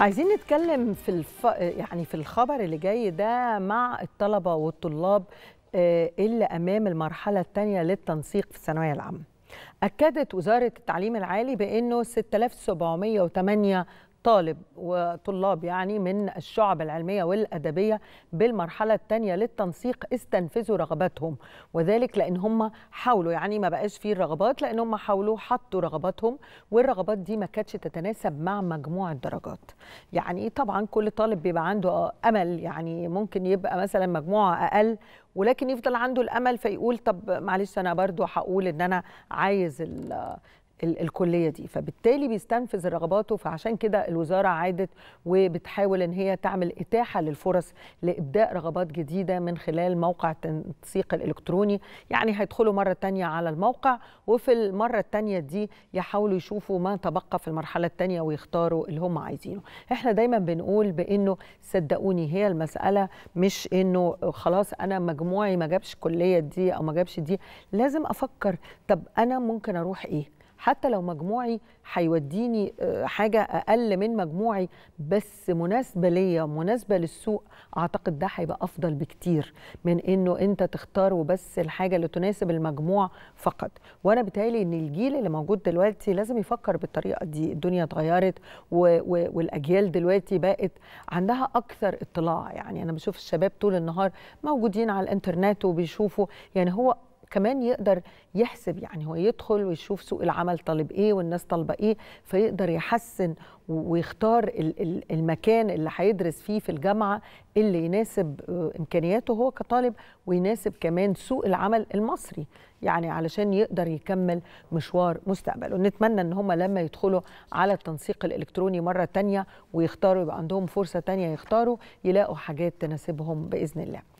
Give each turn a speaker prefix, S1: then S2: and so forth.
S1: عايزين نتكلم في الف... يعني في الخبر اللي جاي ده مع الطلبه والطلاب آه، اللي امام المرحله الثانيه للتنسيق في الثانويه العامه. أكدت وزارة التعليم العالي بأنه 6708 طالب وطلاب يعني من الشعب العلمية والأدبية بالمرحلة الثانية للتنسيق استنفذوا رغباتهم وذلك لأن هم حاولوا يعني ما بقاش فيه الرغبات لأن هم حاولوا حطوا رغباتهم والرغبات دي ما كانتش تتناسب مع مجموع الدرجات يعني طبعا كل طالب بيبقى عنده أمل يعني ممكن يبقى مثلا مجموعة أقل ولكن يفضل عنده الامل فيقول طب معلش انا برضو هقول ان انا عايز الكليه دي فبالتالي بيستنفذ رغباته فعشان كده الوزاره عادت وبتحاول ان هي تعمل اتاحه للفرص لابداء رغبات جديده من خلال موقع التنسيق الالكتروني يعني هيدخلوا مره تانية على الموقع وفي المره التانية دي يحاولوا يشوفوا ما تبقى في المرحله التانية ويختاروا اللي هم عايزينه احنا دايما بنقول بانه صدقوني هي المساله مش انه خلاص انا مجموعي ما جابش كلية دي او ما جابش دي لازم افكر طب انا ممكن اروح ايه حتى لو مجموعي هيوديني آه، حاجه اقل من مجموعي بس مناسبه ليا مناسبه للسوق اعتقد ده هيبقى افضل بكتير من انه انت تختار وبس الحاجه اللي تناسب المجموع فقط وانا بتهيألي ان الجيل اللي موجود دلوقتي لازم يفكر بالطريقه دي الدنيا اتغيرت و... و... والاجيال دلوقتي بقت عندها اكثر اطلاع يعني انا بشوف الشباب طول النهار موجودين على الانترنت وبيشوفوا يعني هو كمان يقدر يحسب يعني هو يدخل ويشوف سوق العمل طالب ايه والناس طالبه ايه فيقدر يحسن ويختار المكان اللي هيدرس فيه في الجامعه اللي يناسب آه، امكانياته هو كطالب ويناسب كمان سوق العمل المصري يعني علشان يقدر يكمل مشوار مستقبله ونتمنى ان هم لما يدخلوا على التنسيق الالكتروني مره تانية ويختاروا يبقى عندهم فرصه تانية يختاروا يلاقوا حاجات تناسبهم باذن الله